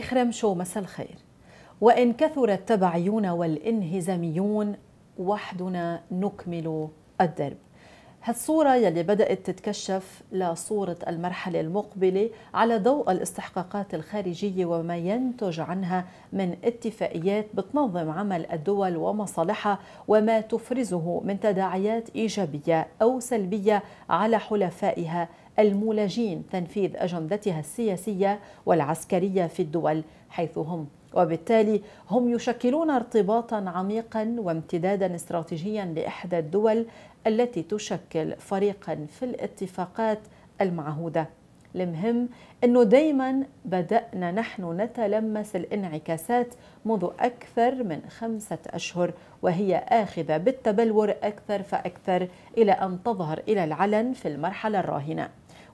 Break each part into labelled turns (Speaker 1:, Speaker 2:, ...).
Speaker 1: تاريخ رمشو مساء الخير وإن كثر التبعيون والإنهزاميون وحدنا نكمل الدرب هالصورة يلي بدأت تتكشف لصورة المرحلة المقبلة على ضوء الاستحقاقات الخارجية وما ينتج عنها من اتفاقيات بتنظم عمل الدول ومصالحها وما تفرزه من تداعيات إيجابية أو سلبية على حلفائها المولجين تنفيذ أجندتها السياسية والعسكرية في الدول حيث هم وبالتالي هم يشكلون ارتباطا عميقا وامتدادا استراتيجيا لاحدى الدول التي تشكل فريقا في الاتفاقات المعهوده المهم انه دائما بدانا نحن نتلمس الانعكاسات منذ اكثر من خمسه اشهر وهي اخذه بالتبلور اكثر فاكثر الى ان تظهر الى العلن في المرحله الراهنه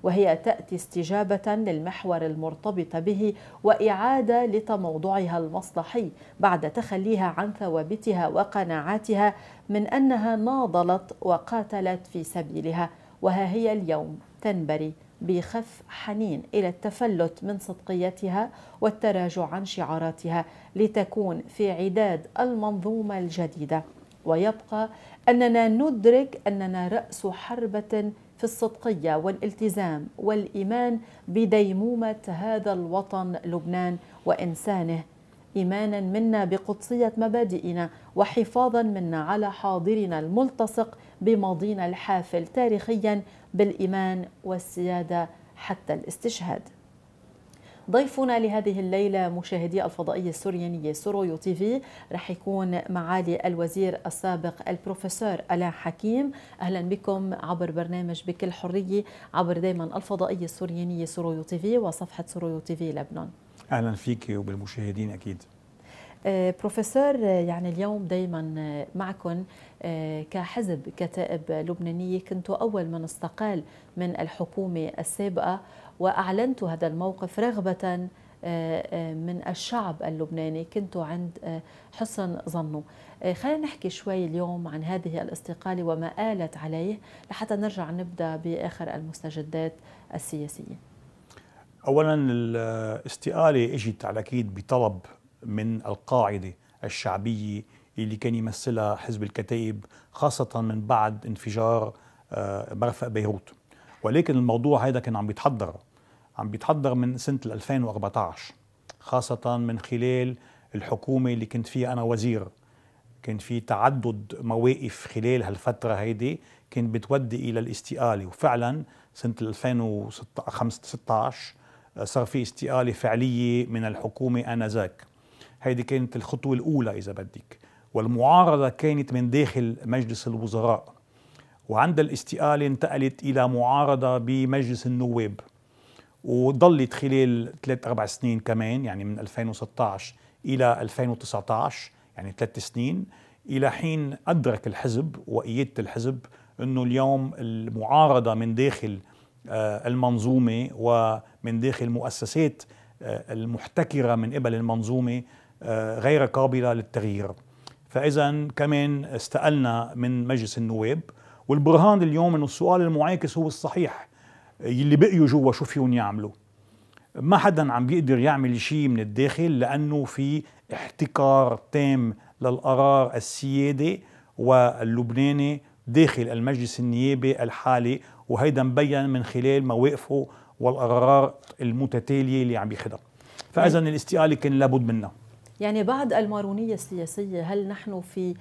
Speaker 1: وهي تأتي استجابة للمحور المرتبط به وإعادة لتموضعها المصلحي بعد تخليها عن ثوابتها وقناعاتها من أنها ناضلت وقاتلت في سبيلها وها هي اليوم تنبري بخف حنين الى التفلت من صدقيتها والتراجع عن شعاراتها لتكون في عداد المنظومه الجديده ويبقى اننا ندرك اننا راس حربه في الصدقيه والالتزام والايمان بديمومه هذا الوطن لبنان وانسانه ايمانا منا بقدسيه مبادئنا وحفاظا منا على حاضرنا الملتصق بماضينا الحافل تاريخيا بالايمان والسياده حتى الاستشهاد ضيفنا لهذه الليله مشاهدي الفضائيه السورياني سرويو تي في رح يكون معالي الوزير السابق البروفيسور الا حكيم اهلا بكم عبر برنامج بكل حريه عبر دائما الفضائيه السورياني سرويو تي في وصفحه سرويو تي في لبنان
Speaker 2: اهلا فيك وبالمشاهدين اكيد
Speaker 1: آه، بروفيسور آه، يعني اليوم دائما آه، معكم كحزب كتائب لبنانية كنتوا أول من استقال من الحكومة السابقة وأعلنت هذا الموقف رغبة آه، آه، من الشعب اللبناني كنت عند آه، حسن ظنه خلينا نحكي شوي اليوم عن هذه الاستقالة وما آلت عليه لحتى نرجع نبدأ بآخر المستجدات السياسية
Speaker 2: أولا الاستقالة اجت على أكيد بطلب من القاعدة الشعبية اللي كان يمثلها حزب الكتائب خاصة من بعد انفجار مرفأ بيروت ولكن الموضوع هذا كان عم بيتحضر عم بيتحضر من سنة 2014 خاصة من خلال الحكومة اللي كنت فيها أنا وزير كان في تعدد مواقف خلال هالفترة هيدي كان بتودي إلى الاستقالة وفعلا سنة 2016 صار في استقالة فعلية من الحكومة آنذاك هيدي كانت الخطوة الأولى إذا بدك والمعارضة كانت من داخل مجلس الوزراء وعند الاستقالة انتقلت إلى معارضة بمجلس النواب وضلت خلال ثلاث أربع سنين كمان يعني من 2016 إلى 2019 يعني ثلاث سنين إلى حين أدرك الحزب وقيادة الحزب أنه اليوم المعارضة من داخل آه، المنظومة ومن داخل مؤسسات آه، المحتكرة من قبل المنظومة آه، غير قابلة للتغيير فإذا كمان استقلنا من مجلس النواب والبرهان اليوم انه السؤال المعاكس هو الصحيح اللي بقيوا جوا شو فيهم يعملوا ما حدا عم بيقدر يعمل شيء من الداخل لانه في احتكار تام للقرار السيادي واللبناني داخل المجلس النيابي الحالي وهيدا مبين من خلال مواقفه والقرارات المتتاليه اللي عم ياخذها فاذا يعني الاستقاله كان لابد منها
Speaker 1: يعني بعد المارونية السياسية هل نحن في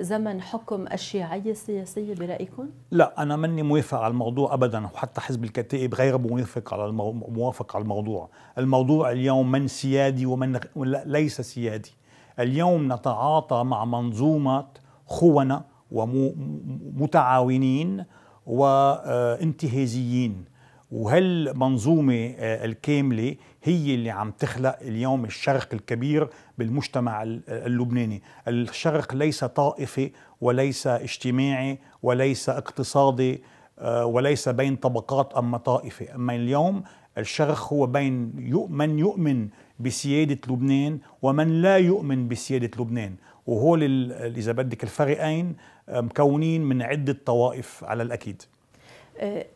Speaker 1: زمن حكم الشيعية السياسية برأيكم؟
Speaker 2: لا أنا مني موافق على الموضوع أبدا وحتى حزب الكتائب غير موافق على موافق على الموضوع الموضوع اليوم من سيادي ومن ليس سيادي اليوم نتعاطى مع منظومة خونة ومتعاونين وانتهازيين وهالمنظومة آه، الكاملة هي اللي عم تخلق اليوم الشرق الكبير بالمجتمع آه، اللبناني الشرق ليس طائفي وليس اجتماعي وليس اقتصادي آه، وليس بين طبقات أما طائفة أما اليوم الشرق هو بين من يؤمن بسيادة لبنان ومن لا يؤمن بسيادة لبنان وهول إذا بدك الفريقين مكونين من عدة طوائف على الأكيد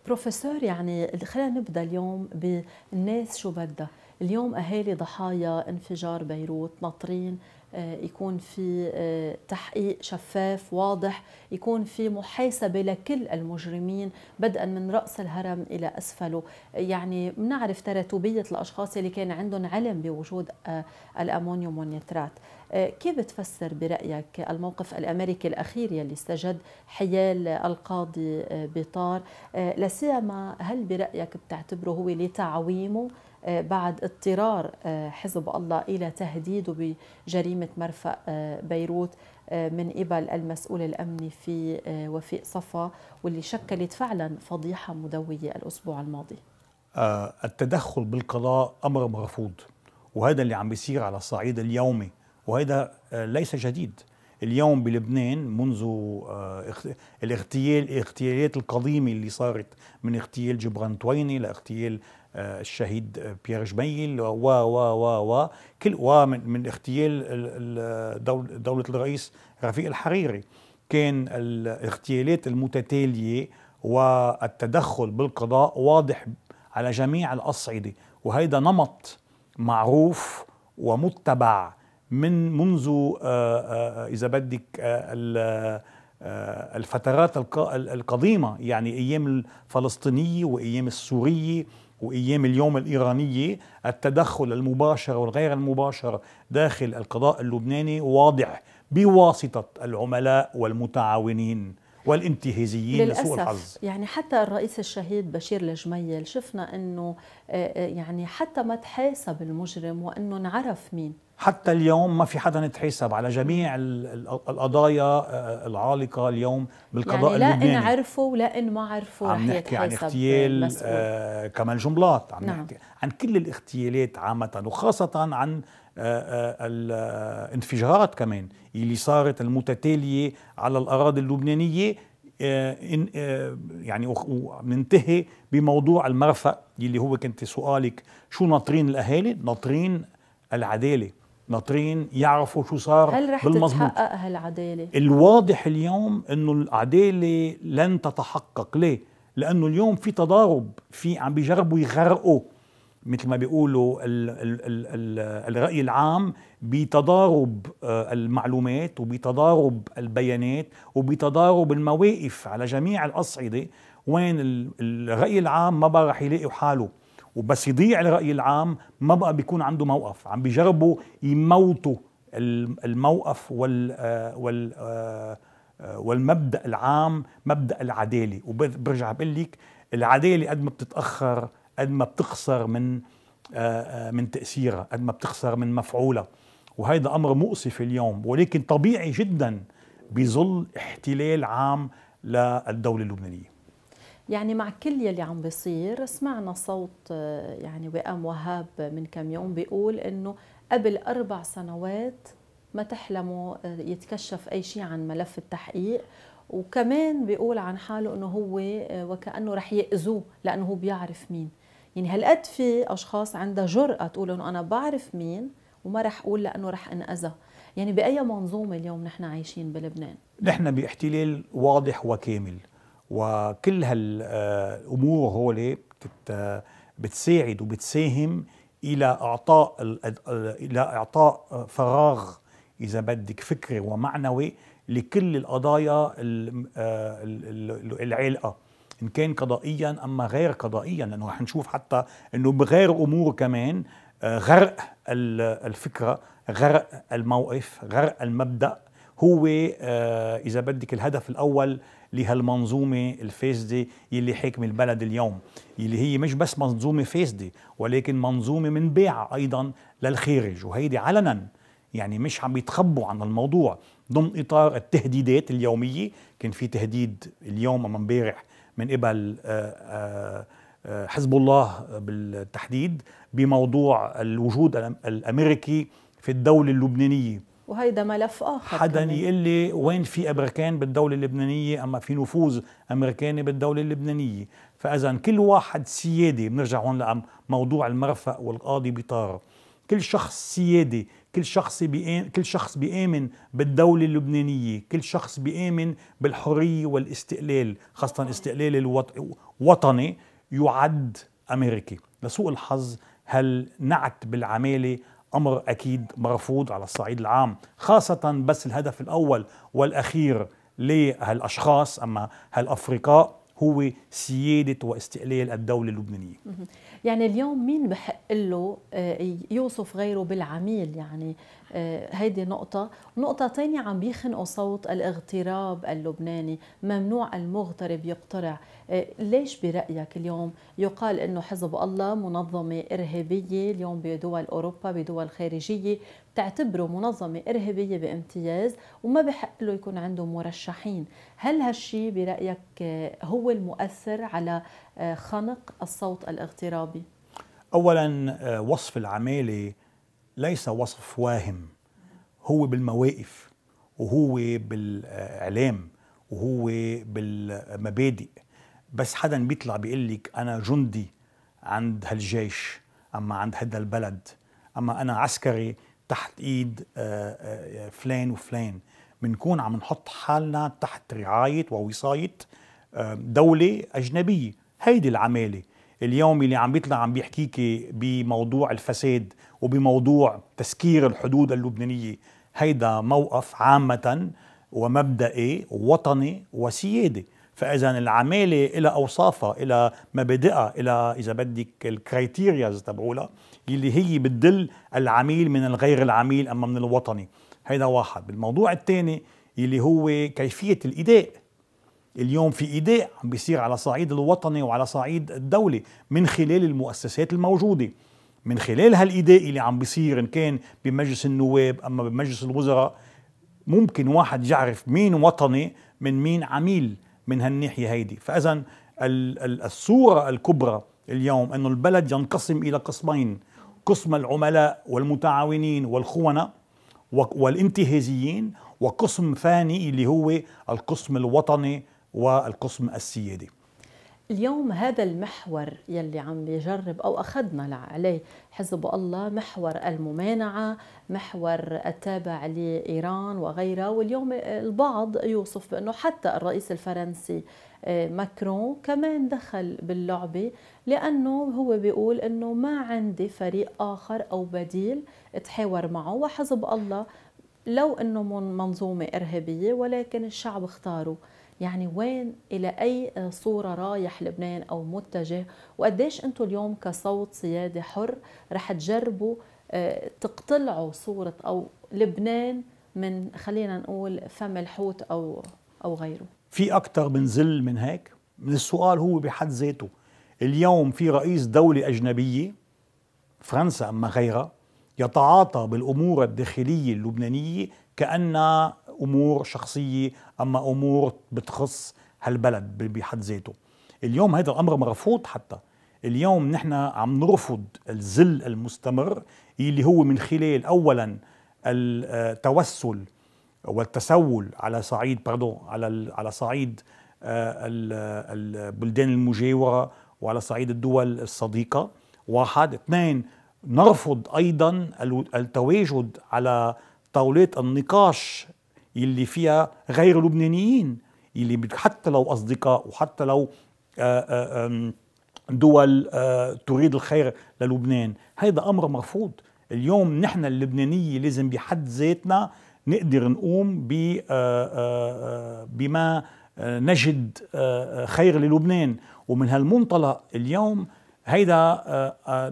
Speaker 1: بروفيسور آه، يعني خلينا نبدا اليوم بالناس شو بدها اليوم اهالي ضحايا انفجار بيروت ناطرين آه، يكون في آه، تحقيق شفاف واضح يكون في محاسبة لكل المجرمين بدءا من رأس الهرم إلى أسفله يعني بنعرف تراتبية الأشخاص اللي كان عندهم علم بوجود آه، الأمونيوم والنترات كيف بتفسر برأيك الموقف الأمريكي الأخير يلي استجد حيال القاضي بطار لاسيما هل برأيك بتعتبره هو لتعويمه آه، بعد اضطرار آه، حزب الله إلى تهديده بجريمة مرفأ آه، بيروت من قبل المسؤول الأمني في وفيق صفا واللي شكلت فعلا فضيحة مدوية الأسبوع الماضي
Speaker 2: التدخل بالقضاء أمر مرفوض وهذا اللي عم بيصير على الصعيد اليومي وهذا ليس جديد اليوم بلبنان منذ الاغتيال الاغتيالات القديمه اللي صارت من اغتيال جبران تويني لاغتيال آه، الشهيد آه، بيير جميل و و و و كل ومن من اغتيال دولة الرئيس رفيق الحريري كان الاغتيالات المتتالية والتدخل بالقضاء واضح على جميع الأصعدة وهيدا نمط معروف ومتبع من منذ آه، إذا بدك الفترات القديمة يعني أيام الفلسطينية وأيام السورية وايام اليوم الايرانيه التدخل المباشر والغير المباشر داخل القضاء اللبناني واضح بواسطه العملاء والمتعاونين والانتهازيين لسوء الحظ
Speaker 1: يعني حتى الرئيس الشهيد بشير الجميل شفنا انه آه، آه، يعني حتى ما تحاسب المجرم وانه انعرف مين
Speaker 2: حتى اليوم ما في حدا يتحاسب على جميع القضايا آه، العالقه اليوم بالقضاء يعني اللبناني لا ان
Speaker 1: عرفوا ولا ان ما عرفوا عم نحكي عن اغتيال
Speaker 2: آه، كمال جملاط جملات عم نعم. نحكي عن كل الاغتيالات عامه وخاصه عن آه، الانفجارات كمان اللي صارت المتتاليه على الاراضي اللبنانيه يعني وننتهي بموضوع المرفأ اللي هو كنت سؤالك شو ناطرين الاهالي ناطرين العداله ناطرين يعرفوا شو صار هل رح بالمزموط. تتحقق
Speaker 1: هالعدالة؟
Speaker 2: الواضح اليوم انه العدالة لن تتحقق ليه؟ لانه اليوم في تضارب في عم بيجربوا يغرقوا مثل ما بيقولوا الـ الـ الـ الـ الرأي العام بتضارب آه، المعلومات وبتضارب البيانات وبتضارب المواقف على جميع الأصعدة وين الرأي العام ما بقى رح يلاقي حاله وبس يضيع الرأي العام ما بقى بيكون عنده موقف عم بيجربوا يموتوا الموقف وال, آه، وال آه، والمبدا العام مبدا العداله وبرجع بقول لك العداله قد ما بتتاخر قد ما بتخسر من آه، من تاثيرها قد ما بتخسر من مفعولها وهذا امر مؤسف اليوم ولكن طبيعي جدا بظل احتلال عام للدوله اللبنانيه
Speaker 1: يعني مع كل يلي عم بيصير سمعنا صوت آه، يعني وئام وهاب من كم يوم بيقول انه قبل اربع سنوات ما تحلموا آه، يتكشف اي شيء عن ملف التحقيق وكمان بيقول عن حاله انه هو آه، وكانه رح ياذوه لانه هو بيعرف مين يعني هالقد في اشخاص عندها جرأة تقول انه انا بعرف مين وما رح اقول لانه رح انأذى يعني باي منظومه اليوم نحن عايشين بلبنان
Speaker 2: نحن باحتلال واضح وكامل وكل هالامور هول بتساعد وبتساهم الى اعطاء الى اعطاء فراغ اذا بدك فكري ومعنوي لكل القضايا العالقه ان كان قضائيا اما غير قضائيا لانه رح نشوف حتى انه بغير امور كمان آه، غرق الفكره غرق الموقف غرق المبدا هو آه، اذا بدك الهدف الاول لهالمنظومة الفاسدة يلي حاكم البلد اليوم يلي هي مش بس منظومة فاسدة ولكن منظومة منباعة أيضا للخارج وهيدي علنا يعني مش عم بيتخبوا عن الموضوع ضمن إطار التهديدات اليومية كان في تهديد اليوم أم امبارح من قبل آه، آه، آه، حزب الله بالتحديد بموضوع الوجود الأمريكي في الدولة اللبنانية
Speaker 1: وهيدا ملف اخر حدا
Speaker 2: يقول لي وين في امريكان بالدوله اللبنانيه اما في نفوذ امريكاني بالدوله اللبنانيه فاذا كل واحد سيادي بنرجع هون لموضوع المرفق والقاضي بطار كل شخص سيادي كل شخص بيأم كل شخص بيآمن بالدولة اللبنانية، كل شخص بيآمن بالحرية والاستقلال، خاصة استقلال الوطني يعد أمريكي، لسوء الحظ هالنعت بالعمالة امر اكيد مرفوض على الصعيد العام خاصه بس الهدف الاول والاخير لهالاشخاص اما هالافرقاء هو سياده واستقلال الدوله اللبنانيه
Speaker 1: يعني اليوم مين بحق له آه، يوصف غيره بالعميل يعني آه، هيدي نقطة نقطة تانية عم بيخنقوا صوت الاغتراب اللبناني ممنوع المغترب يقترع إيه، ليش برأيك اليوم يقال أنه حزب الله منظمة إرهابية اليوم بدول أوروبا بدول خارجية بتعتبره منظمة إرهابية بامتياز وما بحق له يكون عنده مرشحين هل هالشي برأيك إيه، هو المؤثر على إيه، خنق الصوت الاغترابي؟
Speaker 2: أولا وصف العمالة ليس وصف واهم هو بالمواقف وهو بالإعلام وهو بالمبادئ بس حدا بيطلع بيقول لك انا جندي عند هالجيش اما عند هذا البلد اما انا عسكري تحت ايد آه، آه، فلان وفلان بنكون عم نحط حالنا تحت رعايه ووصايه آه، دوله اجنبيه هيدي العماله اليوم اللي عم بيطلع عم بيحكيكي بموضوع الفساد وبموضوع تسكير الحدود اللبنانيه هيدا موقف عامه ومبدئي وطني وسيادي فاذا العماله إلى اوصافها إلى مبادئها إلى اذا بدك الكريتيرياز تبعولها اللي هي بتدل العميل من الغير العميل اما من الوطني هيدا واحد بالموضوع الثاني اللي هو كيفيه الايداء اليوم في ايداء عم بيصير على صعيد الوطني وعلى صعيد الدوله من خلال المؤسسات الموجوده من خلال هالايداء اللي عم بيصير ان كان بمجلس النواب اما بمجلس الوزراء ممكن واحد يعرف مين وطني من مين عميل من هالناحيه هيدي فاذا الصوره الكبرى اليوم أن البلد ينقسم الى قسمين قسم العملاء والمتعاونين والخونة والانتهازيين وقسم ثاني اللي هو القسم الوطني والقسم السيادي
Speaker 1: اليوم هذا المحور يلي عم يجرب او اخذنا عليه حزب الله محور الممانعه، محور التابع لايران وغيرها، واليوم البعض يوصف بانه حتى الرئيس الفرنسي آه، ماكرون كمان دخل باللعبه لانه هو بيقول انه ما عندي فريق اخر او بديل اتحاور معه وحزب الله لو انه منظومه ارهابيه ولكن الشعب اختاره يعني وين إلى أي صورة رايح لبنان أو متجه وقديش أنتم اليوم كصوت سيادي حر رح تجربوا آه، تقتلعوا صورة أو لبنان من خلينا نقول فم الحوت أو أو غيره
Speaker 2: في أكثر من ذل من هيك من السؤال هو بحد ذاته اليوم في رئيس دولة أجنبية فرنسا أما غيرها يتعاطى بالأمور الداخلية اللبنانية كأنها امور شخصيه اما امور بتخص هالبلد بحد ذاته اليوم هذا الامر مرفوض حتى اليوم نحن عم نرفض الزل المستمر اللي هو من خلال اولا التوسل آه، والتسول على صعيد بردو على على صعيد آه، آه، البلدان المجاوره وعلى صعيد الدول الصديقه واحد اثنين نرفض ايضا التواجد على طاولات النقاش اللي فيها غير لبنانيين اللي حتى لو أصدقاء وحتى لو آه، آه، دول آه، تريد الخير للبنان هذا أمر مرفوض اليوم نحن اللبنانية لازم بحد ذاتنا نقدر نقوم بما نجد خير للبنان ومن هالمنطلق اليوم هيدا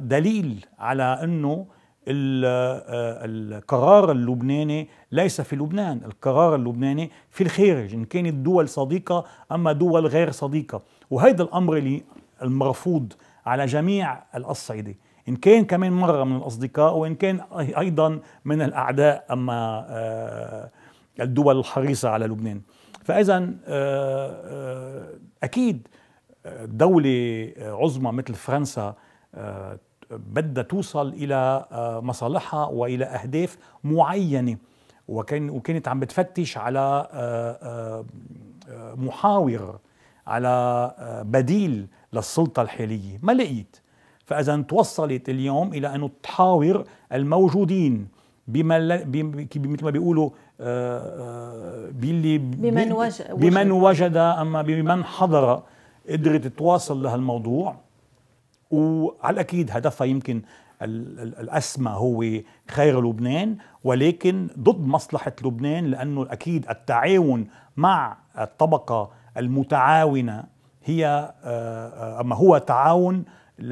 Speaker 2: دليل على أنه آه، القرار اللبناني ليس في لبنان القرار اللبناني في الخارج إن كانت دول صديقة أما دول غير صديقة وهذا الأمر اللي المرفوض على جميع الأصعدة إن كان كمان مرة من الأصدقاء وإن كان أيضا من الأعداء أما آه، الدول الحريصة على لبنان فإذا آه، أكيد دولة عظمى مثل فرنسا بدها توصل الى آه، مصالحها والى اهداف معينه وكان وكانت عم بتفتش على آه، آه، محاور على بديل للسلطه الحاليه ما لقيت فاذا توصلت اليوم الى انه تحاور الموجودين بما مثل ما بيقولوا باللي بمن وجد, بمن وجد اما بمن حضر قدرت تواصل لهالموضوع وعلى الأكيد هدفها يمكن الأسمى هو خير لبنان ولكن ضد مصلحة لبنان لأنه أكيد التعاون مع الطبقة المتعاونة هي آه، آه، أما هو تعاون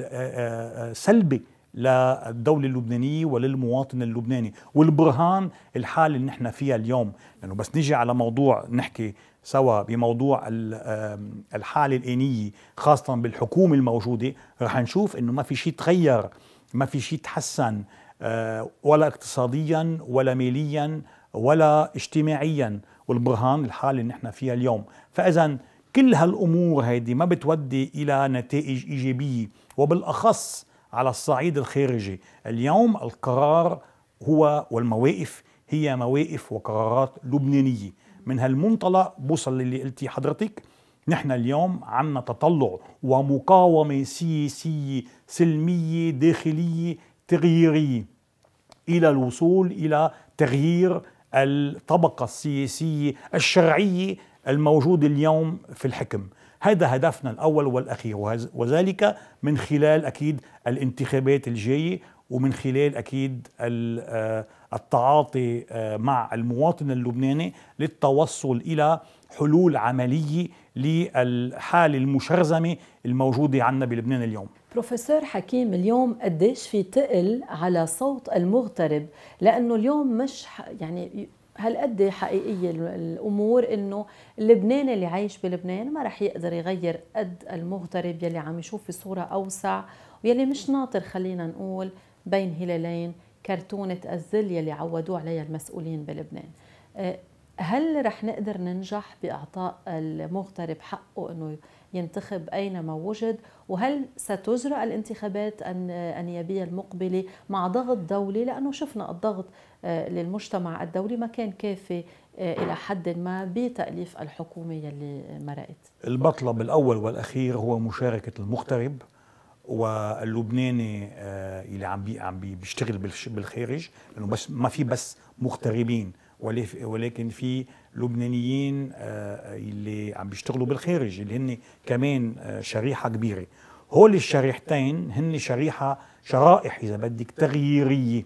Speaker 2: آه، سلبي للدولة اللبنانية وللمواطن اللبناني والبرهان الحالة اللي نحن فيها اليوم لأنه بس نيجي على موضوع نحكي سوا بموضوع الحالة الإنية خاصة بالحكومة الموجودة رح نشوف إنه ما في شيء تغير ما في شيء تحسن آه، ولا اقتصاديا ولا ماليا ولا اجتماعيا والبرهان الحالة اللي نحن فيها اليوم فإذا كل هالأمور هيدي ما بتودي إلى نتائج إيجابية وبالأخص على الصعيد الخارجي اليوم القرار هو والمواقف هي مواقف وقرارات لبنانية من هالمنطلق بوصل للي قلتي حضرتك نحن اليوم عنا تطلع ومقاومة سياسية سلمية داخلية تغييرية إلى الوصول إلى تغيير الطبقة السياسية الشرعية الموجودة اليوم في الحكم هذا هدفنا الأول والأخير وذلك من خلال أكيد الانتخابات الجاية ومن خلال أكيد آه، التعاطي آه، مع المواطن اللبناني للتوصل إلى حلول عملية للحالة المشرزمة الموجودة عندنا بلبنان اليوم
Speaker 1: بروفيسور حكيم اليوم قديش في تقل على صوت المغترب لأنه اليوم مش يعني هالقد حقيقية الأمور إنه اللبناني اللي عايش بلبنان ما رح يقدر يغير قد المغترب يلي عم يشوف في صورة أوسع ويلي مش ناطر خلينا نقول بين هلالين كرتونة الذل يلي عودوه عليها المسؤولين بلبنان آه، هل رح نقدر ننجح بإعطاء المغترب حقه أنه ينتخب أينما وجد وهل ستجرى الانتخابات النيابية المقبلة مع ضغط دولي لأنه شفنا الضغط آه، للمجتمع الدولي ما كان كافي آه، إلى حد ما بتأليف الحكومة يلي مرقت
Speaker 2: المطلب الأول والأخير هو مشاركة المغترب واللبناني آه، اللي عم بي عم بيشتغل بالخارج لانه بس ما في بس مغتربين ولكن في لبنانيين آه، اللي عم بيشتغلوا بالخارج اللي هن كمان آه، شريحه كبيره هول الشريحتين هن شريحه شرائح اذا بدك تغييريه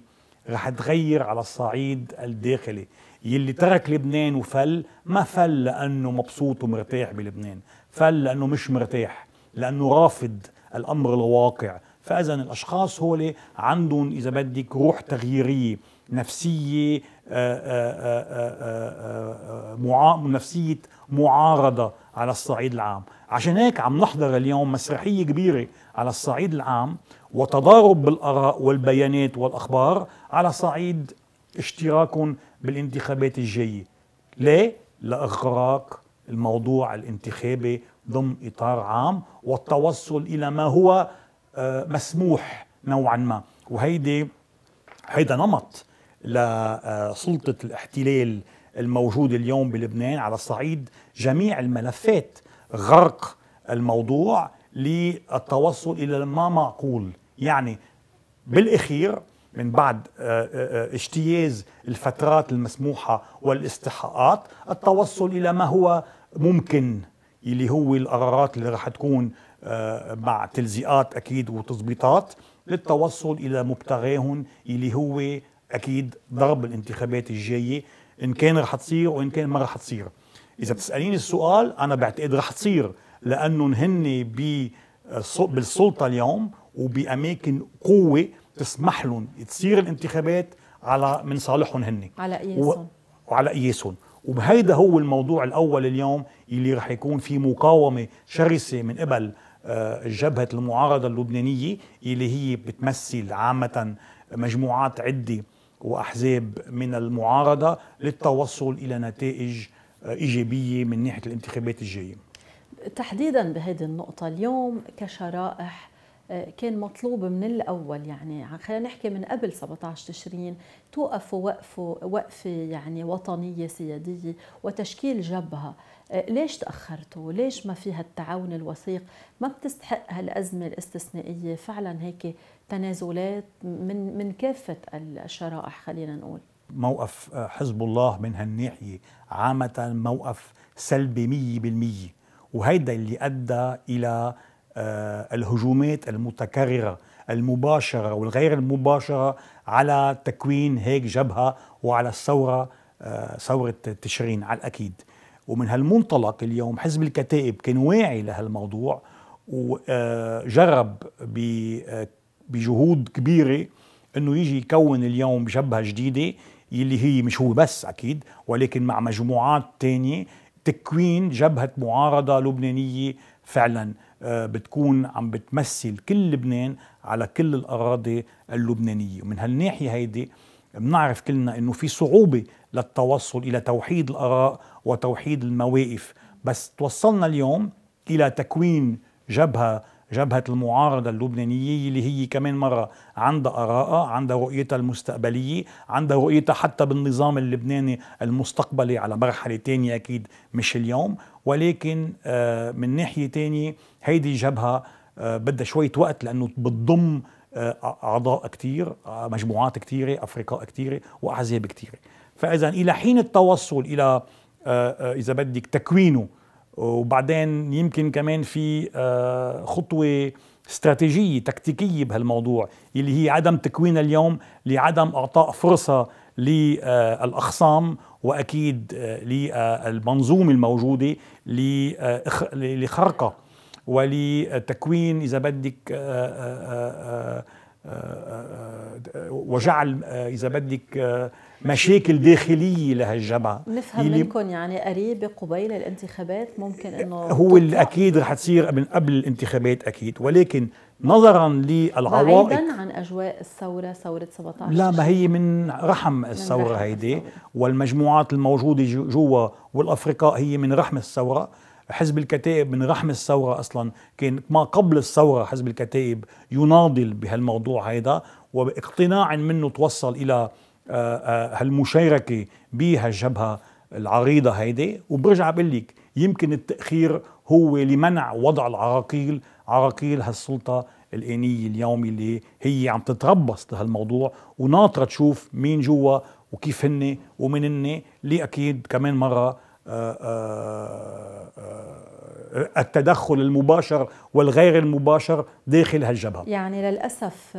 Speaker 2: رح تغير على الصعيد الداخلي يلي ترك لبنان وفل ما فل لانه مبسوط ومرتاح بلبنان فل لانه مش مرتاح لانه رافض الامر الواقع فاذا الاشخاص هو عندهم اذا بدك روح تغييريه نفسيه آآ آآ آآ نفسيه معارضه على الصعيد العام عشان هيك عم نحضر اليوم مسرحيه كبيره على الصعيد العام وتضارب بالاراء والبيانات والاخبار على صعيد اشتراكهم بالانتخابات الجايه ليه لاغراق الموضوع الانتخابي ضمن إطار عام والتوصل إلى ما هو آه، مسموح نوعا ما وهيدي هيدا نمط لسلطة آه، الاحتلال الموجود اليوم بلبنان على صعيد جميع الملفات غرق الموضوع للتوصل إلى ما معقول يعني بالأخير من بعد آه، اجتياز الفترات المسموحة والاستحقاقات التوصل إلى ما هو ممكن اللي هو القرارات اللي راح تكون آه، مع تلزيقات اكيد وتظبيطات للتوصل الى مبتغاهن اللي هو اكيد ضرب الانتخابات الجايه ان كان رح تصير وان كان ما رح تصير اذا بتساليني السؤال انا بعتقد رح تصير لانهم هن آه، بالسلطه اليوم وباماكن قوه تسمح لهم تصير الانتخابات على من صالحهم هن
Speaker 1: على قياسهم
Speaker 2: وعلى قياسهم وبهيدا هو الموضوع الأول اليوم اللي رح يكون في مقاومة شرسة من قبل آه، جبهة المعارضة اللبنانية اللي هي بتمثل عامة مجموعات عدة وأحزاب من المعارضة للتوصل إلى نتائج آه، إيجابية من ناحية الانتخابات الجاية
Speaker 1: تحديدا بهذه النقطة اليوم كشرائح كان مطلوب من الاول يعني خلينا نحكي من قبل 17 تشرين توقفوا وقفوا وقفه يعني وطنيه سياديه وتشكيل جبهه آه، ليش تاخرتوا ليش ما في هالتعاون الوثيق ما بتستحق هالازمه الاستثنائيه فعلا هيك تنازلات من من كافه الشرائح خلينا نقول
Speaker 2: موقف آه، حزب الله من هالناحيه عامه موقف سلبي 100% وهيدا اللي ادى الى آه، الهجومات المتكررة المباشرة والغير المباشرة على تكوين هيك جبهة وعلى الثورة آه، ثورة تشرين على الأكيد ومن هالمنطلق اليوم حزب الكتائب كان واعي لهالموضوع وجرب آه، بجهود كبيرة أنه يجي يكون اليوم جبهة جديدة اللي هي مش هو بس أكيد ولكن مع مجموعات تانية تكوين جبهة معارضة لبنانية فعلا آه، بتكون عم بتمثل كل لبنان على كل الأراضي اللبنانية ومن هالناحية هيدي بنعرف كلنا أنه في صعوبة للتوصل إلى توحيد الآراء وتوحيد المواقف بس توصلنا اليوم إلى تكوين جبهة جبهة المعارضة اللبنانية اللي هي كمان مرة عندها آراء عندها رؤيتها المستقبلية عندها رؤيتها حتى بالنظام اللبناني المستقبلي على مرحلة تانية أكيد مش اليوم ولكن آه، من ناحية تانية هيدي جبهة آه، بدها شوية وقت لأنه بتضم آه، أعضاء كتير مجموعات كتيرة أفرقاء كتيرة وأحزاب كتيرة فإذا إلى حين التوصل إلى إذا بدك تكوينه وبعدين يمكن كمان في آه، خطوه استراتيجيه تكتيكيه بهالموضوع اللي هي عدم تكوين اليوم لعدم اعطاء فرصه للاخصام واكيد آه، للمنظومه الموجوده آه، لخرقه ولتكوين اذا بدك وجعل اذا بدك مشاكل داخليه لهالجمعه نفهم منكم
Speaker 1: يعني قريب قبيل الانتخابات ممكن انه هو اللي
Speaker 2: اكيد رح تصير من قبل الانتخابات اكيد ولكن نظرا للعوائق بعيدا
Speaker 1: عن اجواء الثوره ثوره 17 لا ما
Speaker 2: هي من رحم الثوره هيدي والمجموعات الموجوده جوا والافرقاء هي من رحم الثوره حزب الكتائب من رحم الثورة أصلا كان ما قبل الثورة حزب الكتائب يناضل بهالموضوع هيدا وباقتناع منه توصل إلى آه، آه، هالمشاركه بها الجبهة العريضه هيدي وبرجع بقول لك يمكن التاخير هو لمنع وضع العراقيل عراقيل هالسلطه الانيه اليوم اللي هي عم تتربص لهالموضوع وناطره تشوف مين جوا وكيف هن ومين هني اللي اكيد كمان مره آه، التدخل المباشر والغير المباشر داخل هالجبهه
Speaker 1: يعني للاسف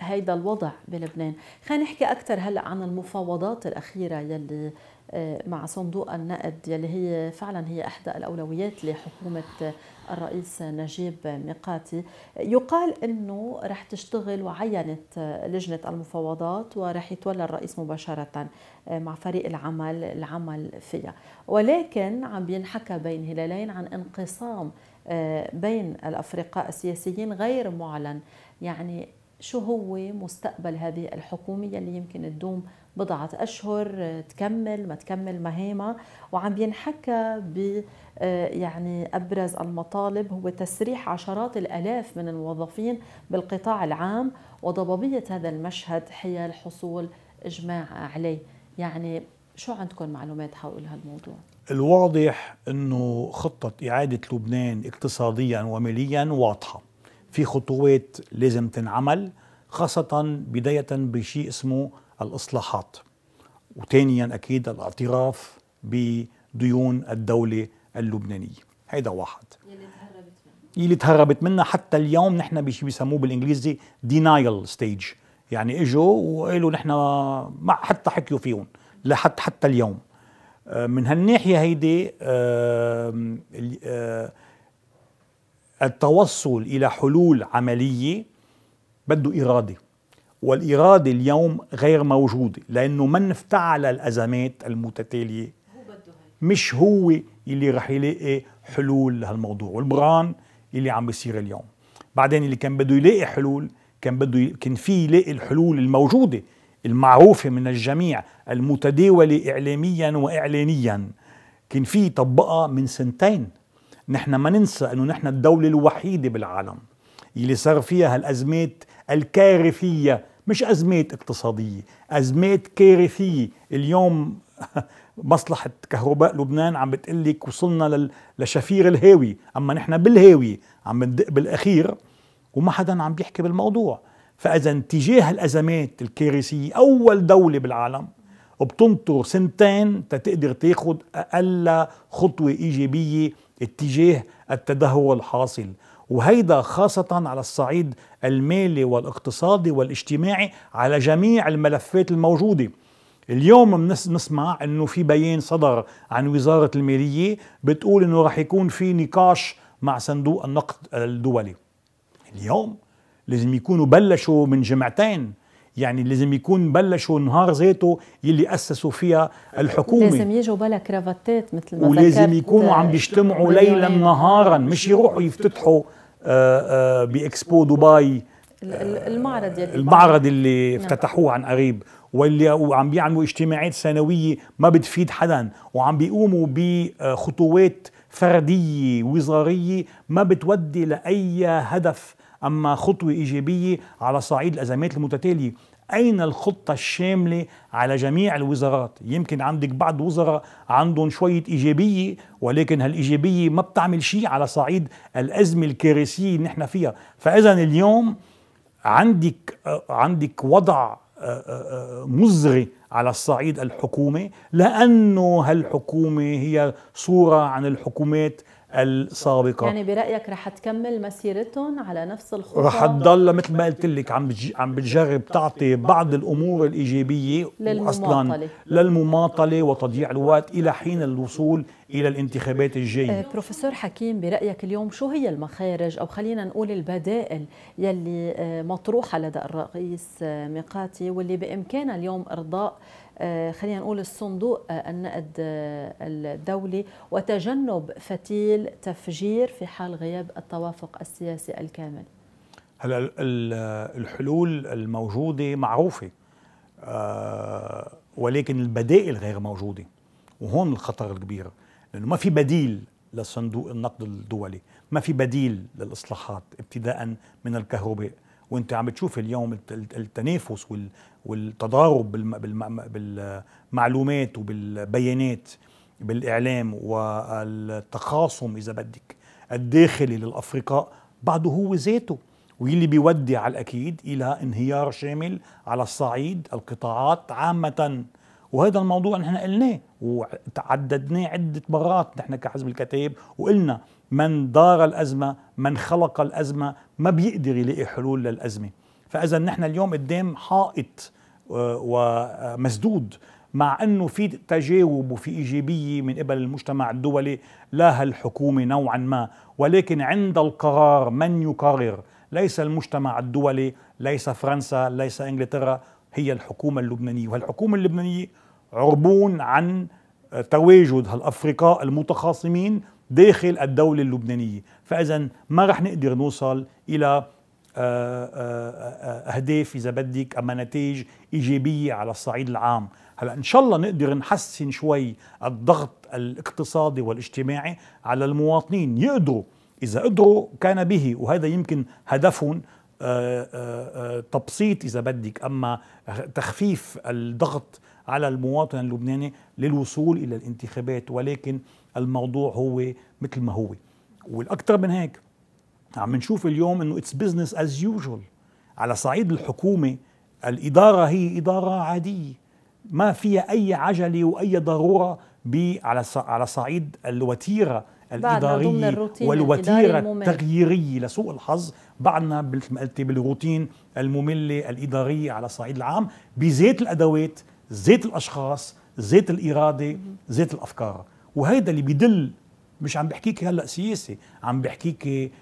Speaker 1: هيدا الوضع بلبنان خلينا نحكي أكثر هلأ عن المفاوضات الأخيرة يلي آه، مع صندوق النقد يلي هي فعلا هي احدى الاولويات لحكومه آه، الرئيس نجيب ميقاتي يقال انه رح تشتغل وعينت آه، لجنه المفاوضات ورح يتولى الرئيس مباشره مع فريق العمل العمل فيها ولكن عم بينحكى بين هلالين عن انقسام بين الافرقاء السياسيين غير معلن يعني شو هو مستقبل هذه الحكومة اللي يمكن تدوم بضعة أشهر آه، تكمل ما تكمل مهامها وعم بينحكى ب آه، يعني أبرز المطالب هو تسريح عشرات الألاف من الموظفين بالقطاع العام وضبابية هذا المشهد حيال حصول إجماع عليه يعني شو عندكم معلومات حول هالموضوع؟
Speaker 2: الواضح أنه خطة إعادة لبنان اقتصاديا وماليا واضحة في خطوات لازم تنعمل خاصة بداية بشيء اسمه الإصلاحات وثانيا أكيد الاعتراف بديون الدولة اللبنانية هيدا واحد يلي تهربت منها يلي تهربت منها حتى اليوم نحن بشيء بيسموه بالإنجليزي denial stage يعني اجوا وقالوا نحن ما حتى حكيوا فيهم لحتى حتى اليوم آه، من هالناحية هيدي التوصل إلى حلول عملية بده إرادة والإرادة اليوم غير موجودة لأنه من افتعل الأزمات المتتالية مش هو اللي رح يلاقي حلول لهالموضوع والبران اللي عم بيصير اليوم بعدين اللي كان بده يلاقي حلول كان بده ي... كان في يلاقي الحلول الموجوده المعروفه من الجميع المتداوله اعلاميا واعلانيا كان في طبقها من سنتين نحن ما ننسى انه نحن الدولة الوحيدة بالعالم اللي صار فيها هالازمات الكارثية مش ازمات اقتصادية ازمات كارثية اليوم مصلحة كهرباء لبنان عم بتقلك وصلنا لل... لشفير الهاوي أما نحن بالهاوي عم ندق بالأخير وما حدا عم بيحكي بالموضوع فإذا تجاه الأزمات الكارثية أول دولة بالعالم وبتنطر سنتين تتقدر تاخد أقل خطوة إيجابية اتجاه التدهور الحاصل وهيدا خاصة على الصعيد المالي والاقتصادي والاجتماعي على جميع الملفات الموجودة اليوم نسمع انه في بيان صدر عن وزارة المالية بتقول انه رح يكون في نقاش مع صندوق النقد الدولي اليوم لازم يكونوا بلشوا من جمعتين يعني لازم يكون بلشوا نهار ذاته يلي اسسوا فيها الحكومه لازم
Speaker 1: يجوا بلا كرافتات مثل ما ولازم يكونوا عم آه، بيجتمعوا ليلا
Speaker 2: نهارا مش يروحوا يفتتحوا آه، آه، باكسبو دبي المعرض
Speaker 1: يلي المعرض
Speaker 2: اللي نعم. افتتحوه عن قريب واللي وعم بيعملوا اجتماعات سنويه ما بتفيد حدا وعم بيقوموا بخطوات فرديه وزاريه ما بتودي لاي هدف اما خطوه ايجابيه على صعيد الازمات المتتاليه أين الخطة الشاملة على جميع الوزارات يمكن عندك بعض وزراء عندهم شوية إيجابية ولكن هالإيجابية ما بتعمل شيء على صعيد الأزمة الكارثية اللي نحن فيها فإذا اليوم عندك عندك وضع آه، آه، مزري على الصعيد الحكومي لأنه هالحكومة هي صورة عن الحكومات السابقه يعني
Speaker 1: برايك رح تكمل مسيرتهم على نفس الخطى رح تضل
Speaker 2: مثل ما قلت لك عم عم بتجرب تعطي بعض الامور الايجابيه اصلا للمماطله وتضييع الوقت الى حين الوصول الى الانتخابات الجايه آه،
Speaker 1: بروفيسور حكيم برايك اليوم شو هي المخارج او خلينا نقول البدائل يلي آه، مطروحه لدى الرئيس آه، ميقاتي واللي بامكانها اليوم ارضاء آه، خلينا نقول الصندوق آه، النقد آه، الدولي وتجنب فتيل تفجير في حال غياب التوافق السياسي الكامل
Speaker 2: هلا الحلول الموجوده معروفه ولكن البدائل غير موجوده وهون الخطر الكبير لانه ما في بديل لصندوق النقد الدولي ما في بديل للاصلاحات ابتداء من الكهرباء وانت عم تشوف اليوم التنافس والتضارب بالمعلومات وبالبيانات بالاعلام والتخاصم اذا بدك الداخلي للافرقاء بعده هو ذاته واللي بيودي على الاكيد الى انهيار شامل على الصعيد القطاعات عامه وهذا الموضوع نحن قلناه وتعددناه عده مرات نحن كحزب الكتاب وقلنا من دار الازمه من خلق الازمه ما بيقدر يلاقي حلول للازمه فاذا نحن اليوم قدام حائط آه، ومسدود مع انه في تجاوب وفي ايجابيه من قبل المجتمع الدولي لها الحكومه نوعا ما ولكن عند القرار من يقرر ليس المجتمع الدولي ليس فرنسا ليس انجلترا هي الحكومه اللبنانيه والحكومه اللبنانيه عربون عن تواجد هالافرقاء المتخاصمين داخل الدوله اللبنانيه فاذا ما رح نقدر نوصل الى اهداف آه، آه، آه، اذا بدك اما نتائج ايجابيه على الصعيد العام هلا ان شاء الله نقدر نحسن شوي الضغط الاقتصادي والاجتماعي على المواطنين يقدروا اذا قدروا كان به وهذا يمكن هدفهم تبسيط اذا بدك اما تخفيف الضغط على المواطن اللبناني للوصول الى الانتخابات ولكن الموضوع هو مثل ما هو والاكثر من هيك عم نشوف اليوم انه اتس بزنس از يوجوال على صعيد الحكومه الاداره هي اداره عاديه ما فيها اي عجله واي ضروره على على صعيد الوتيره الإدارية والوتيرة التغييرية لسوء الحظ بعدنا مثل ما قلتي بالروتين المملة الإدارية على الصعيد العام بزيت الأدوات زيت الأشخاص زيت الإرادة زيت الأفكار وهيدا اللي بدل مش عم بحكيك هلأ سياسي عم بحكيك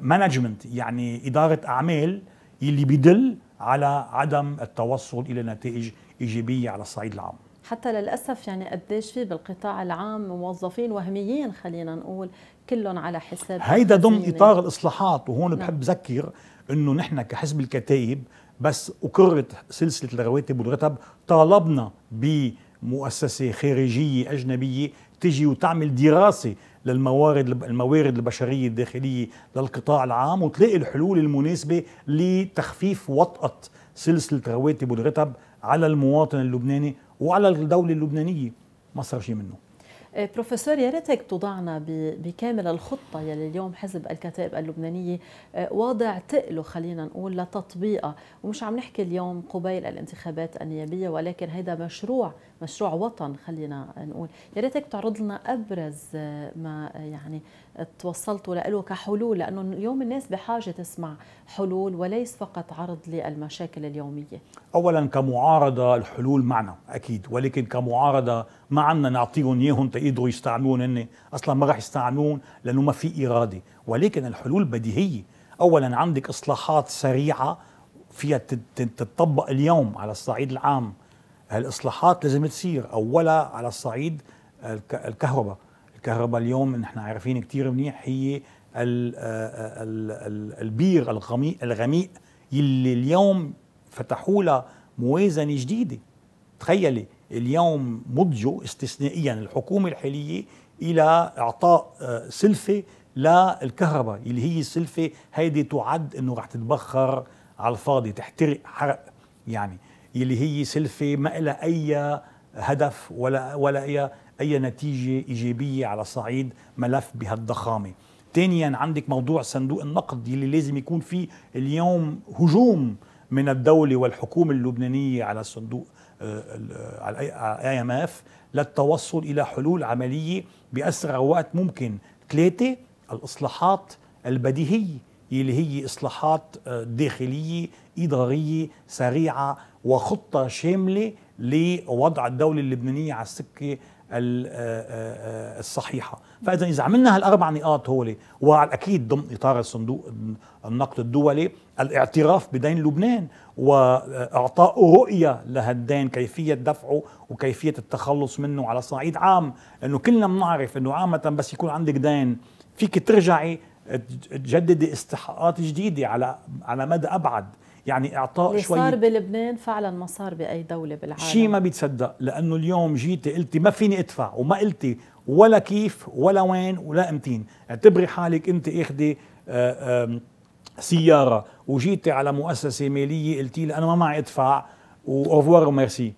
Speaker 2: مانجمنت يعني إدارة أعمال اللي بيدل على عدم التوصل إلى نتائج إيجابية على الصعيد العام
Speaker 1: حتى للأسف يعني قديش في بالقطاع العام موظفين وهميين خلينا نقول كلهم على حساب هيدا ضمن إطار
Speaker 2: الإصلاحات وهون نعم. بحب ذكر أنه نحن كحزب الكتائب بس أقرت سلسلة الرواتب والرتب طالبنا بمؤسسة خارجية أجنبية تجي وتعمل دراسة للموارد الموارد البشريه الداخليه للقطاع العام وتلاقي الحلول المناسبه لتخفيف وطأة سلسله رواتب والرتب على المواطن اللبناني وعلى الدوله اللبنانيه ما صار شيء منه
Speaker 1: آه، بروفيسور يا ريتك توضعنا بكامل الخطه يلي اليوم حزب الكتائب اللبنانيه آه، واضع تقله خلينا نقول لتطبيقها ومش عم نحكي اليوم قبيل الانتخابات النيابيه ولكن هيدا مشروع مشروع وطن خلينا نقول يا ريتك تعرض لنا ابرز آه، ما يعني توصلتوا له كحلول لانه اليوم الناس بحاجه تسمع حلول وليس فقط عرض للمشاكل اليوميه.
Speaker 2: اولا كمعارضه الحلول معنا اكيد ولكن كمعارضه ما عندنا نعطيهم اياهم تقدروا يستعملون اني اصلا ما راح يستعملون لانه ما في اراده ولكن الحلول بديهيه اولا عندك اصلاحات سريعه فيها تتطبق اليوم على الصعيد العام هالاصلاحات لازم تصير اولا على الصعيد الكهرباء الكهرباء اليوم نحن عارفين كثير منيح هي آه، آه، البير الغميق الغميق يلي اليوم فتحوا لها موازنه جديده تخيلي اليوم مضجوا استثنائيا الحكومه الحاليه الى اعطاء آه، سلفه للكهرباء اللي هي السلفه هيدي تعد انه رح تتبخر على الفاضي تحترق حرق يعني اللي هي سلفه ما لها اي هدف ولا ولا اي أي نتيجة إيجابية على صعيد ملف بهالضخامة ثانيا عندك موضوع صندوق النقد اللي لازم يكون فيه اليوم هجوم من الدولة والحكومة اللبنانية على الصندوق آه، آه، على اي ام اف للتوصل الى حلول عمليه باسرع وقت ممكن ثلاثه الاصلاحات البديهيه اللي هي اصلاحات آه، داخليه اداريه سريعه وخطه شامله لوضع الدوله اللبنانيه على السكه آه، آه، آه، الصحيحه فاذا اذا عملنا هالاربع نقاط هول واكيد ضمن اطار الصندوق النقد الدولي الاعتراف بدين لبنان واعطاء رؤيه لهالدين كيفيه دفعه وكيفيه التخلص منه على صعيد عام لانه كلنا بنعرف انه عامه بس يكون عندك دين فيك ترجعي تجددي استحقاقات جديده على على مدى ابعد يعني اعطاء اللي شوي صار
Speaker 1: بلبنان فعلا ما صار باي دوله بالعالم
Speaker 2: شيء ما بيتصدق لانه اليوم جيتي قلتي ما فيني ادفع وما قلتي ولا كيف ولا وين ولا امتين اعتبري حالك انت اخدي آه، سياره وجيتي على مؤسسه ماليه قلتي لي انا ما معي ادفع واوفوار وميرسي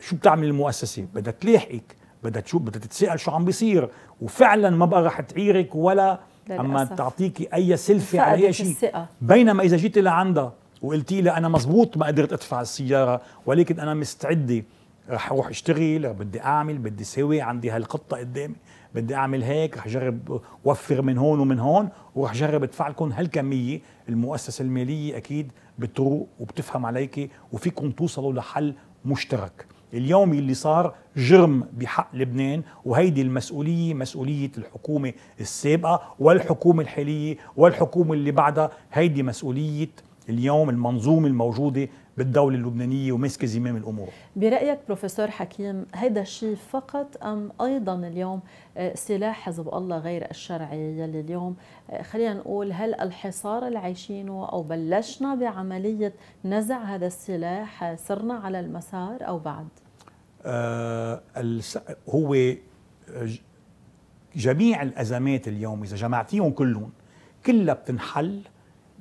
Speaker 2: شو بتعمل المؤسسه بدها تلاحقك بدها تشوف بدها تتساءل شو عم بيصير وفعلا ما بقى رح تعيرك ولا للأسف. اما تعطيكي اي سلفه على اي شيء بينما اذا جيتي لعندها وقلتي لي انا مزبوط ما قدرت ادفع السياره ولكن انا مستعده رح اروح اشتغل بدي اعمل بدي سوي عندي هالخطه قدامي بدي اعمل هيك رح اجرب وفر من هون ومن هون ورح اجرب ادفع لكم هالكميه المؤسسه الماليه اكيد بتروق وبتفهم عليكي وفيكم توصلوا لحل مشترك اليوم اللي صار جرم بحق لبنان وهيدي المسؤولية مسؤولية الحكومة السابقة والحكومة الحالية والحكومة اللي بعدها هيدي مسؤولية اليوم المنظومه الموجوده بالدوله اللبنانيه ومسك زمام الامور
Speaker 1: برايك بروفيسور حكيم هيدا الشيء فقط ام ايضا اليوم آه، سلاح حزب الله غير الشرعي يلي اليوم آه، خلينا نقول هل الحصار اللي عايشينه او بلشنا بعمليه نزع هذا السلاح آه، صرنا على المسار او بعد
Speaker 2: آه هو جميع الازمات اليوم اذا جمعتيهم كلهم كلها بتنحل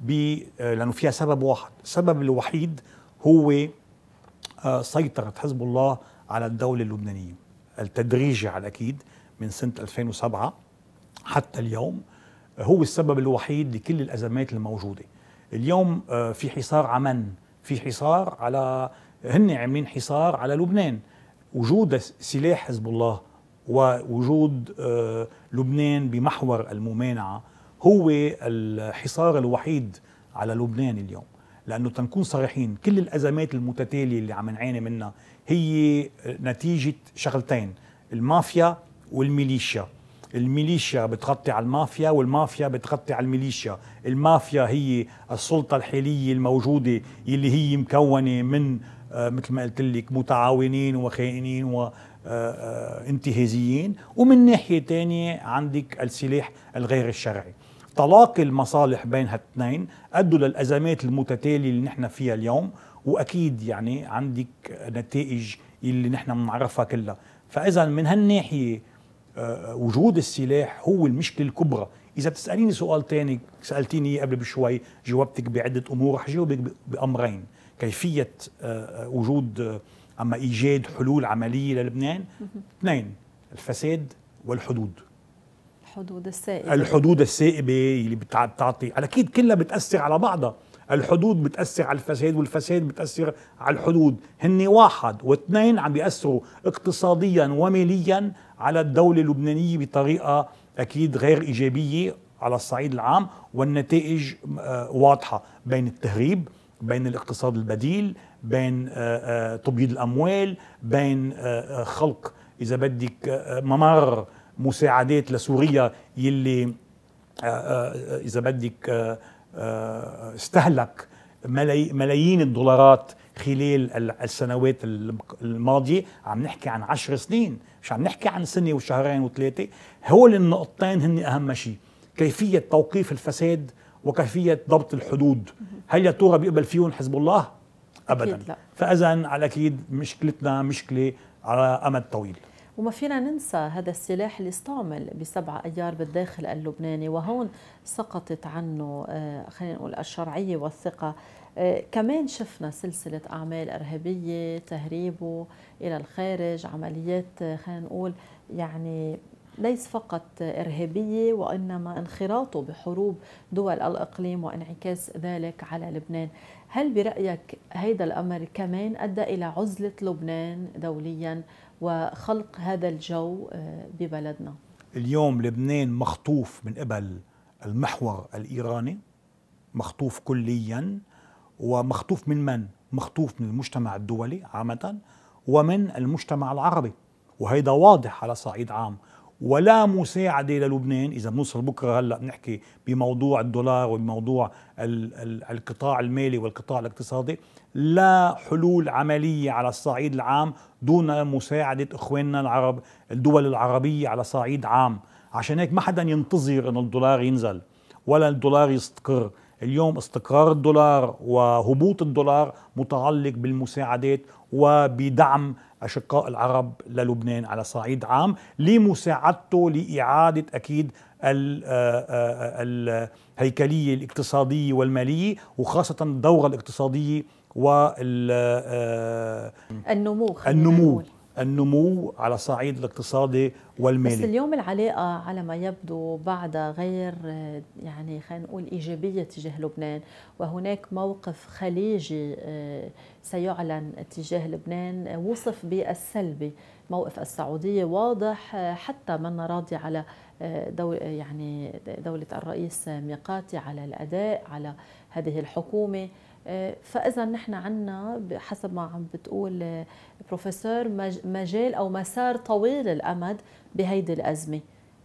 Speaker 2: آه، لانه فيها سبب واحد، السبب الوحيد هو آه، سيطرة حزب الله على الدولة اللبنانية التدريجي يعني على الأكيد من سنة 2007 حتى اليوم هو السبب الوحيد لكل الأزمات الموجودة اليوم آه، في حصار عمان في حصار على هن عاملين حصار على لبنان وجود سلاح حزب الله ووجود لبنان بمحور الممانعة هو الحصار الوحيد على لبنان اليوم لانه تنكون صريحين كل الازمات المتتاليه اللي عم نعاني منها هي نتيجه شغلتين المافيا والميليشيا الميليشيا بتغطي على المافيا والمافيا بتغطي على الميليشيا المافيا هي السلطه الحاليه الموجوده اللي هي مكونه من آه، مثل ما قلت لك متعاونين وخائنين و آه، آه، انتهازيين ومن ناحية ثانيه عندك السلاح الغير الشرعي تلاقي المصالح بين هالاثنين ادوا للازمات المتتاليه اللي نحن فيها اليوم واكيد يعني عندك نتائج اللي نحن بنعرفها كلها فاذا من هالناحيه آه، آه، وجود السلاح هو المشكله الكبرى اذا بتساليني سؤال ثاني سالتيني قبل بشوي جاوبتك بعده امور رح جاوبك بامرين كيفيه آه، وجود اما ايجاد حلول عمليه للبنان اثنين الفساد والحدود
Speaker 1: الحدود السائبة الحدود
Speaker 2: السائبة اللي بتعطي أكيد كلها بتأثر على بعضها الحدود بتأثر على الفساد والفساد بتأثر على الحدود هن واحد واثنين عم بيأثروا اقتصاديا وماليا على الدولة اللبنانية بطريقة أكيد غير إيجابية على الصعيد العام والنتائج آه، واضحة بين التهريب بين الاقتصاد البديل بين آه، آه، تبييض الأموال بين خلق إذا بدك ممر مساعدات لسوريا يلي آه، آه، اذا بدك آه، استهلك ملايين الدولارات خلال السنوات الماضية عم نحكي عن عشر سنين مش عم نحكي عن سنة وشهرين وثلاثة هول النقطتين هن أهم شيء كيفية توقيف الفساد وكيفية ضبط الحدود هل يا ترى بيقبل فيهم حزب الله؟ أبدا فإذا على أكيد مشكلتنا مشكلة على أمد طويل
Speaker 1: وما فينا ننسى هذا السلاح اللي استعمل بسبعة ايار بالداخل اللبناني وهون سقطت عنه آه، خلينا نقول الشرعيه والثقه آه، كمان شفنا سلسله اعمال ارهابيه تهريبه الى الخارج عمليات آه، خلينا نقول يعني ليس فقط إرهابية وإنما انخراطه بحروب دول الإقليم وانعكاس ذلك على لبنان هل برأيك هيدا الأمر كمان أدى إلى عزلة لبنان دوليا وخلق هذا الجو آه، ببلدنا
Speaker 2: اليوم لبنان مخطوف من قبل المحور الإيراني مخطوف كليا ومخطوف من من؟ مخطوف من المجتمع الدولي عامة ومن المجتمع العربي وهيدا واضح على صعيد عام ولا مساعدة للبنان إذا بنوصل بكرة هلأ بنحكي بموضوع الدولار وبموضوع القطاع المالي والقطاع الاقتصادي لا حلول عملية على الصعيد العام دون مساعدة إخواننا العرب الدول العربية على صعيد عام عشان هيك ما حدا ينتظر أن الدولار ينزل ولا الدولار يستقر اليوم استقرار الدولار وهبوط الدولار متعلق بالمساعدات وبدعم أشقاء العرب للبنان على صعيد عام لمساعدته لإعادة أكيد آه، آه، الهيكلية الاقتصادية والمالية وخاصة الدورة الاقتصادية وال آه، النمو النمو النمو على الصعيد الاقتصادي والمالي بس
Speaker 1: اليوم العلاقة على ما يبدو بعد غير يعني خلينا نقول إيجابية تجاه لبنان وهناك موقف خليجي آه، سيعلن تجاه لبنان وصف بالسلبي موقف السعودية واضح آه، حتى من راضي على آه، دول يعني دولة الرئيس ميقاتي على الأداء على هذه الحكومة آه، فاذا نحن عنا حسب ما عم بتقول آه، بروفيسور مجال او مسار طويل الامد بهيدي الازمه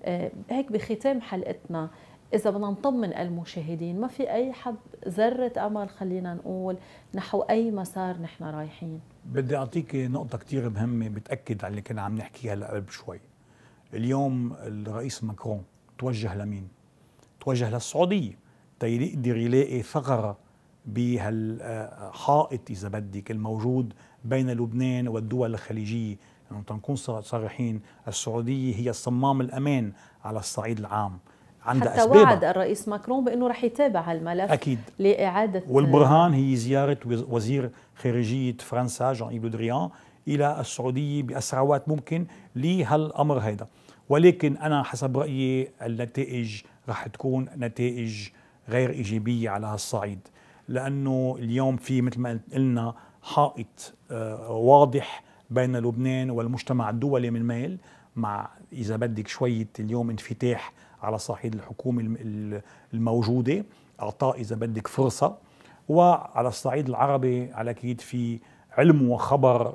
Speaker 1: آه، هيك بختام حلقتنا إذا بدنا نطمن المشاهدين ما في أي حب ذرة أمل خلينا نقول نحو أي مسار نحن رايحين
Speaker 2: بدي أعطيك نقطة كثير مهمة بتأكد على اللي كنا عم نحكيها هلأ قبل شوي اليوم الرئيس ماكرون توجه لمين؟ توجه للسعودية تيقدر يلاقي ثغرة بهالحائط آه، إذا بدك الموجود بين لبنان والدول الخليجية يعني تنكون صريحين السعودية هي الصمام الأمان على الصعيد العام عندها حتى أسبابها. وعد
Speaker 1: الرئيس ماكرون بأنه رح يتابع الملف أكيد لإعادة والبرهان
Speaker 2: هي زيارة وزير خارجية فرنسا جان إيف دريان إلى السعودية بأسرع وقت ممكن لهالأمر هيدا ولكن أنا حسب رأيي النتائج رح تكون نتائج غير إيجابية على هالصعيد لانه اليوم في مثل ما قلنا حائط آه، واضح بين لبنان والمجتمع الدولي من ميل مع اذا بدك شويه اليوم انفتاح على صعيد الحكومه الموجوده اعطاء اذا بدك فرصه وعلى الصعيد العربي على اكيد في علم وخبر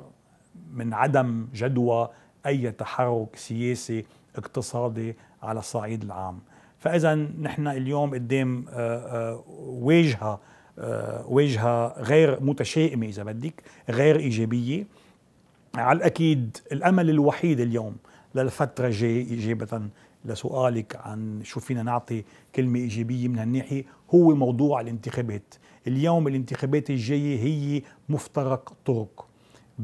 Speaker 2: من عدم جدوى اي تحرك سياسي اقتصادي على الصعيد العام فاذا نحن اليوم قدام آه، آه، واجهه آه، واجهه غير متشائمه اذا بدك غير ايجابيه على الاكيد الامل الوحيد اليوم للفتره الجايه اجابه لسؤالك عن شو فينا نعطي كلمه ايجابيه من هالناحيه هو موضوع الانتخابات اليوم الانتخابات الجايه هي مفترق طرق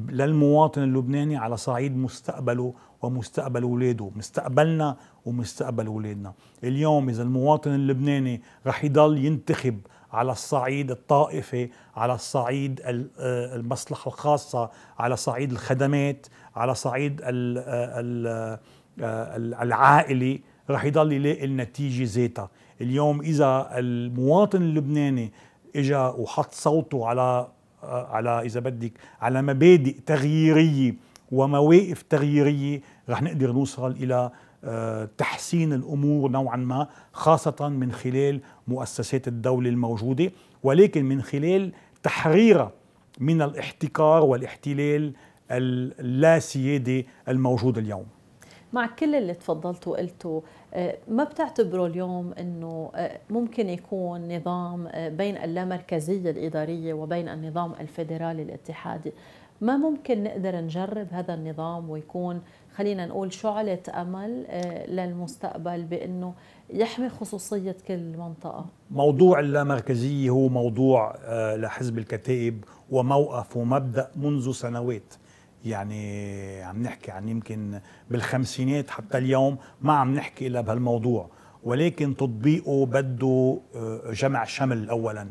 Speaker 2: للمواطن اللبناني على صعيد مستقبله ومستقبل اولاده مستقبلنا ومستقبل اولادنا اليوم اذا المواطن اللبناني رح يضل ينتخب على الصعيد الطائفي على الصعيد آه، المصلحة الخاصة على صعيد الخدمات على صعيد آه، آه، العائلي رح يضل يلاقي النتيجة ذاتها اليوم إذا المواطن اللبناني إجا وحط صوته على على إذا بدك على مبادئ تغييرية ومواقف تغييرية رح نقدر نوصل إلى تحسين الامور نوعا ما خاصه من خلال مؤسسات الدوله الموجوده ولكن من خلال تحريرها من الاحتكار والاحتلال اللاسيادي الموجود اليوم
Speaker 1: مع كل اللي تفضلت وقلته آه، ما بتعتبره اليوم انه آه، ممكن يكون نظام آه، بين اللامركزيه الاداريه وبين النظام الفيدرالي الاتحادي ما ممكن نقدر نجرب هذا النظام ويكون خلينا نقول شعلة أمل آه، للمستقبل بأنه يحمي خصوصية كل منطقة
Speaker 2: موضوع اللامركزية هو موضوع آه، لحزب الكتائب وموقف ومبدأ منذ سنوات يعني عم نحكي عن يمكن بالخمسينات حتى اليوم ما عم نحكي إلا بهالموضوع ولكن تطبيقه بده آه، جمع شمل أولاً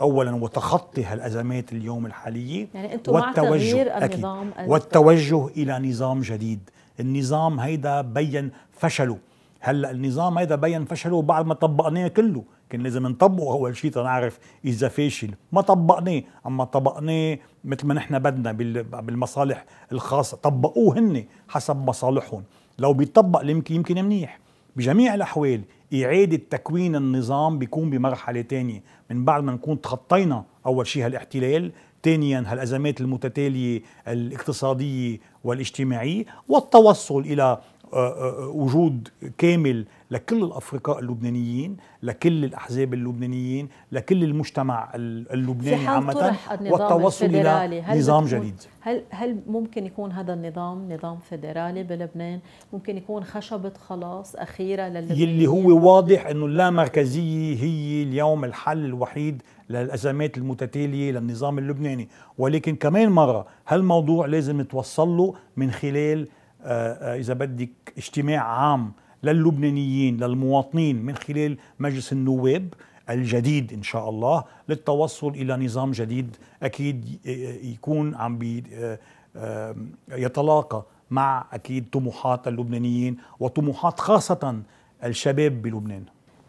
Speaker 2: اولا وتخطي هالازمات اليوم الحاليه يعني انتم والتوجه مع تغيير النظام أكيد والتوجه الى نظام جديد النظام هيدا بين فشله هلا النظام هيدا بين فشله بعد ما طبقناه كله كان لازم نطبقه اول شيء تنعرف اذا فاشل ما طبقناه اما طبقناه مثل ما نحن بدنا بالمصالح الخاصه طبقوه هن حسب مصالحهم لو بيطبق يمكن يمكن منيح بجميع الاحوال اعاده تكوين النظام بيكون بمرحله ثانيه من بعد ما نكون تخطينا اول شيء هالاحتلال ثانيا هالأزمات المتتالية الاقتصادية والاجتماعية والتوصل إلى آه، آه، وجود كامل لكل الافرقاء اللبنانيين، لكل الاحزاب اللبنانيين، لكل المجتمع اللبناني عامة والتوصل الى نظام جديد.
Speaker 1: هل هل ممكن يكون هذا النظام نظام فيدرالي بلبنان؟ ممكن يكون خشبة خلاص أخيرة للبنانيين؟ يلي هو
Speaker 2: واضح انه اللامركزية هي اليوم الحل الوحيد للأزمات المتتالية للنظام اللبناني ولكن كمان مرة هالموضوع لازم نتوصل له من خلال آه، آه، إذا بدك اجتماع عام للبنانيين للمواطنين من خلال مجلس النواب الجديد ان شاء الله للتوصل الى نظام جديد اكيد آه، يكون عم بي يتلاقى مع اكيد طموحات اللبنانيين وطموحات خاصه الشباب بلبنان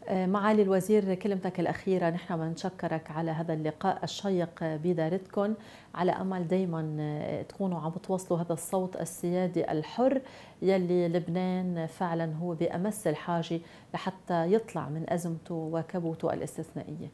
Speaker 1: آه، معالي الوزير كلمتك الأخيرة نحن بنشكرك على هذا اللقاء الشيق بدارتكم على أمل دايما آه، تكونوا عم توصلوا هذا الصوت السيادي الحر يلي لبنان فعلا هو بأمس الحاجة لحتى يطلع من أزمته وكبوته الاستثنائية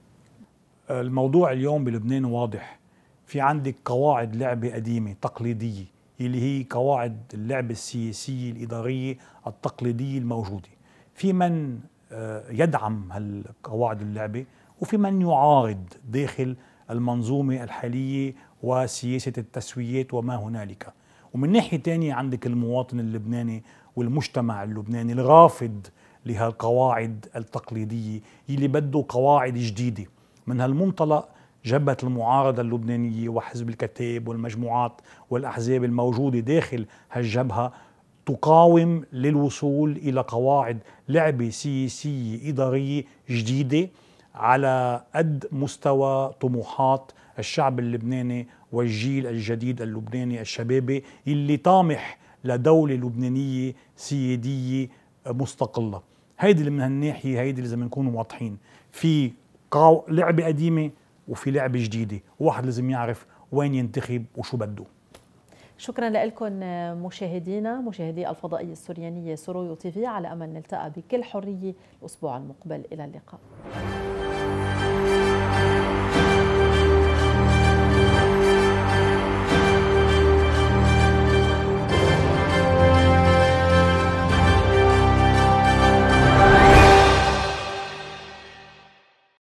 Speaker 2: الموضوع اليوم بلبنان واضح في عندك قواعد لعبة قديمة تقليدية اللي هي قواعد اللعبة السياسية الإدارية التقليدية الموجودة في من آه، يدعم هالقواعد اللعبة وفي من يعارض داخل المنظومة الحالية وسياسة التسويات وما هنالك ومن ناحية تانية عندك المواطن اللبناني والمجتمع اللبناني الرافض لهالقواعد التقليدية اللي بده قواعد جديدة من هالمنطلق جبهة المعارضة اللبنانية وحزب الكتاب والمجموعات والأحزاب الموجودة داخل هالجبهة تقاوم للوصول الى قواعد لعبه سياسيه اداريه جديده على قد مستوى طموحات الشعب اللبناني والجيل الجديد اللبناني الشبابي اللي طامح لدوله لبنانيه سياديه مستقله هيدي اللي من هالناحيه هيدي لازم نكون واضحين في لعبه قديمه وفي لعبه جديده واحد لازم يعرف وين ينتخب وشو بده
Speaker 1: شكرا لكم مشاهدينا مشاهدي الفضائية السوريانية سوريو تيفي على أمل نلتقى بكل حرية الأسبوع المقبل إلى اللقاء